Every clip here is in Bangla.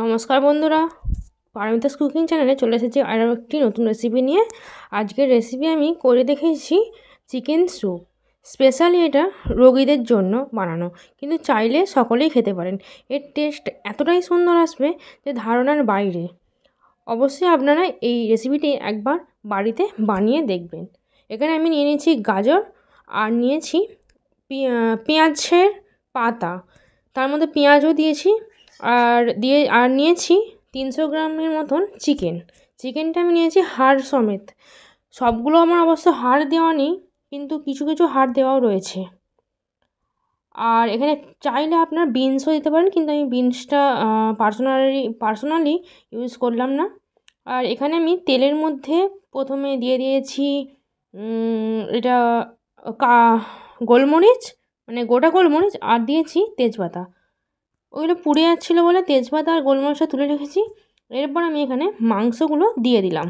নমস্কার বন্ধুরা পারমিতাস কুকিং চ্যানেলে চলে এসেছি আরও একটি নতুন রেসিপি নিয়ে আজকের রেসিপি আমি করে দেখেছি চিকেন স্যুপ স্পেশালি এটা রোগীদের জন্য বানানো কিন্তু চাইলে সকলেই খেতে পারেন এর টেস্ট এতটাই সুন্দর আসবে যে ধারণার বাইরে অবশ্যই আপনারা এই রেসিপিটি একবার বাড়িতে বানিয়ে দেখবেন এখানে আমি নিয়ে নিয়েছি গাজর আর নিয়েছি পেঁয়াজের পাতা তার মধ্যে পেঁয়াজও দিয়েছি আর দিয়ে আর নিয়েছি তিনশো গ্রামের মতন চিকেন চিকেনটা আমি নিয়েছি হাড় সমেত সবগুলো আমার অবশ্য হাড় দেওয়া নেই কিন্তু কিছু কিছু হাড় দেওয়াও রয়েছে আর এখানে চাইলে আপনার বিনসও দিতে পারেন কিন্তু আমি বিনসটা পার্সোনালি পার্সোনালি ইউজ করলাম না আর এখানে আমি তেলের মধ্যে প্রথমে দিয়ে দিয়েছি এটা কা গোলমরিচ মানে গোটা গোলমরিচ আর দিয়েছি তেজপাতা ওইগুলো পুড়ে যাচ্ছিলো বলে তেজপাতা আর গোলমরিচটা তুলে রেখেছি এরপর আমি এখানে মাংসগুলো দিয়ে দিলাম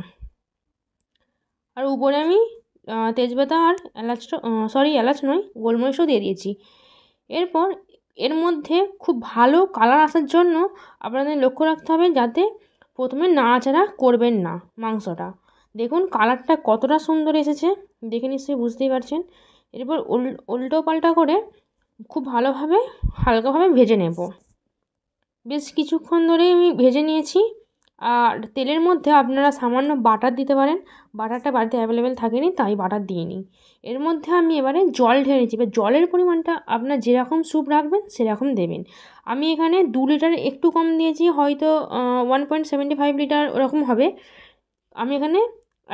আর উপরে আমি তেজপাতা আর এলাচটা সরি এলাচ নয় গোলমরিচও দিয়ে দিয়েছি এরপর এর মধ্যে খুব ভালো কালার আসার জন্য আপনাদের লক্ষ্য রাখতে হবে যাতে প্রথমে নাড়াচাড়া করবেন না মাংসটা দেখুন কালারটা কতটা সুন্দর এসেছে দেখে নিশ্চয়ই বুঝতেই পারছেন এরপর উল্টো পাল্টা করে খুব ভালোভাবে হালকাভাবে ভেজে নেব বেশ কিছুক্ষণ ধরেই আমি ভেজে নিয়েছি আর তেলের মধ্যে আপনারা সামান্য বাটার দিতে পারেন বাটারটা বাড়িতে অ্যাভেলেবেল থাকেনি তাই বাটার দিয়ে নিই এর মধ্যে আমি এবারে জল ঢেলে নিচ্ছি এবার জলের পরিমাণটা আপনার যেরকম স্যুপ রাখবেন সেরকম দেবেন আমি এখানে দু লিটার একটু কম দিয়েছি হয়তো one point seventy five litre ওরকম হবে আমি এখানে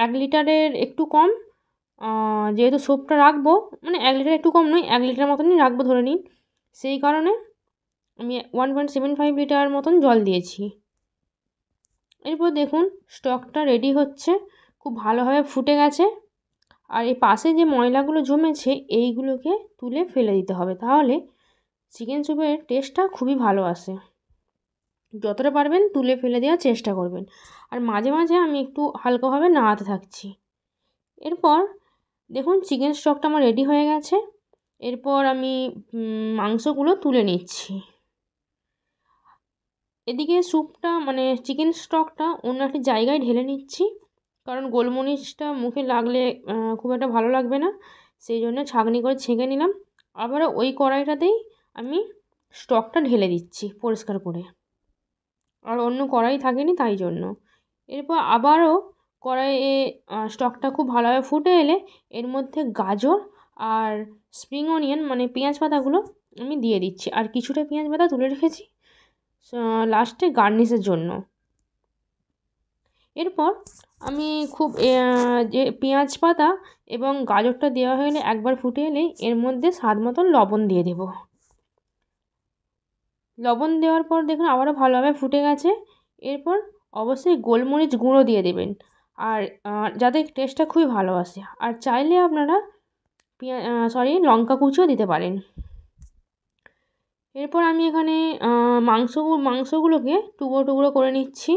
এক লিটারের একটু কম যেহেতু স্যুপটা রাখবো মানে এক লিটার একটু কম নয় এক লিটার মতনই রাখবো ধরে নিন সেই কারণে আমি one point seven five litre মতন জল দিয়েছি এরপর দেখুন স্টকটা রেডি হচ্ছে খুব ভালোভাবে ফুটে গেছে আর এই পাশে যে ময়লাগুলো জমেছে এইগুলোকে তুলে ফেলে দিতে হবে তাহলে চিকেন স্যুপের টেস্টটা খুবই ভালো আসে যতটা পারবেন তুলে ফেলে দেওয়ার চেষ্টা করবেন আর মাঝে মাঝে আমি একটু হালকাভাবে নাড়াতে থাকছি এরপর দেখুন চিকেন স্টকটা আমার রেডি হয়ে গেছে এরপর আমি মাংসগুলো তুলে নিচ্ছি এদিকে স্যুপটা মানে চিকেন স্টকটা অন্য একটি জায়গায় ঢেলে নিচ্ছি কারণ গোলমরিচটা মুখে লাগলে খুব একটা ভালো লাগবে না সেই জন্য ছাঁকনি করে ছেঁকে নিলাম আবারও ওই কড়াইটাতেই আমি স্টকটা ঢেলে দিচ্ছি পরিষ্কার করে আর অন্য কড়াই থাকেনি তাই জন্য এরপর আবারও কড়াইয়ে স্টকটা খুব ভালোভাবে ফুটে এলে এর মধ্যে গাজর আর স্প্রিং অনিয়ন মানে পেঁয়াজ পাতাগুলো আমি দিয়ে দিচ্ছি আর কিছুটা পেঁয়াজ পাতা তুলে রেখেছি লাস্টে গার্নিশের জন্য এরপর আমি খুব যে পেঁয়াজ পাতা এবং গাজরটা দেওয়া হয়ে একবার ফুটে এলে এর মধ্যে স্বাদ মতো লবণ দিয়ে দেব লবণ দেওয়ার পর দেখুন আবারও ভালোভাবে ফুটে গেছে এরপর অবশ্যই গোলমরিচ গুঁড়ো দিয়ে দেবেন আর যাতে টেস্টটা খুবই ভালো আসে আর চাইলে আপনারা পেঁয়া সরি লঙ্কা কুচিও দিতে পারেন এরপর আমি এখানে মাংস মাংসগুলোকে টুকরো টুকরো করে নিচ্ছি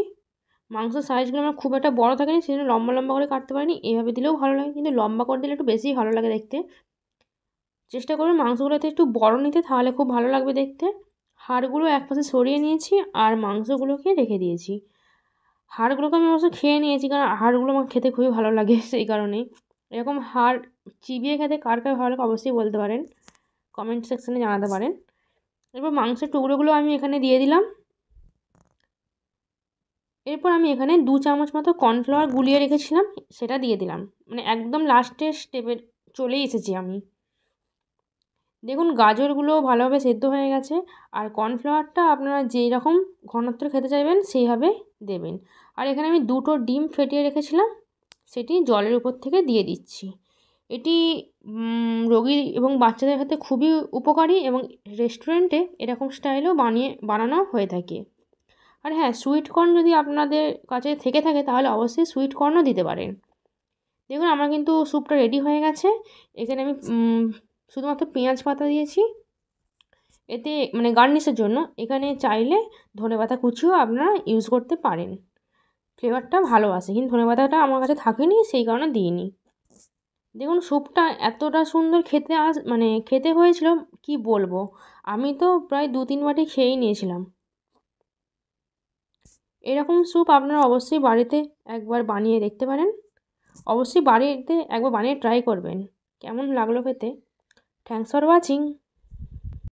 মাংস সাইজগুলো আমার খুব একটা বড় থাকেনি সেজন্য লম্বা লম্বা করে কাটতে পারিনি এভাবে দিলেও ভালো লাগে কিন্তু লম্বা করে দিলে একটু বেশি ভালো লাগে দেখতে চেষ্টা করুন মাংসগুলোতে একটু বড় নিতে তাহলে খুব ভালো লাগবে দেখতে হাড়গুলো একপাশে সরিয়ে নিয়েছি আর মাংসগুলোকে রেখে দিয়েছি হাড়গুলোকে আমি অবশ্য খেয়ে নিয়েছি কারণ হাড়গুলো আমার খেতে খুবই ভালো লাগে সেই কারণে এরকম হাড় চিবিয়ে খেতে কার কার ভালো লাগে অবশ্যই বলতে পারেন কমেন্ট সেকশানে জানাতে পারেন এরপর মাংসের টুকরোগুলো আমি এখানে দিয়ে দিলাম এরপর আমি এখানে দু চামচ মতো কর্নফ্লাওয়ার গুলিয়ে রেখেছিলাম সেটা দিয়ে দিলাম মানে একদম লাস্টের স্টেপে চলে এসেছি আমি দেখুন গাজরগুলো ভালোভাবে সেদ্ধ হয়ে গেছে আর কর্নফ্লাওয়ারটা আপনারা যেই রকম ঘনত্ব খেতে চাইবেন সেইভাবে দেবেন আর এখানে আমি দুটো ডিম ফেটিয়ে রেখেছিলাম সেটি জলের উপর থেকে দিয়ে দিচ্ছি এটি রোগী এবং বাচ্চাদের ক্ষেত্রে খুবই উপকারী এবং রেস্টুরেন্টে এরকম স্টাইলেও বানিয়ে বানানো হয়ে থাকে আর হ্যাঁ সুইট কর্ন যদি আপনাদের কাছে থেকে থাকে তাহলে অবশ্যই সুইট কর্নও দিতে পারেন দেখুন আমার কিন্তু স্যুপটা রেডি হয়ে গেছে এখানে আমি শুধুমাত্র পেঁয়াজ পাতা দিয়েছি এতে মানে গার্নিশের জন্য এখানে চাইলে ধনে পাতা কুচিও আপনারা ইউজ করতে পারেন ফ্লেভারটা ভালো আসে কিন্তু ধনে পাতাটা আমার কাছে থাকেনি সেই কারণে দিইনি দেখুন স্যুপটা এতটা সুন্দর খেতে আস মানে খেতে হয়েছিল কি বলবো আমি তো প্রায় দু তিন বাটি খেয়েই নিয়েছিলাম এরকম স্যুপ আপনারা অবশ্যই বাড়িতে একবার বানিয়ে দেখতে পারেন অবশ্যই বাড়িতে একবার বানিয়ে ট্রাই করবেন কেমন লাগলো খেতে থ্যাংকস ফর ওয়াচিং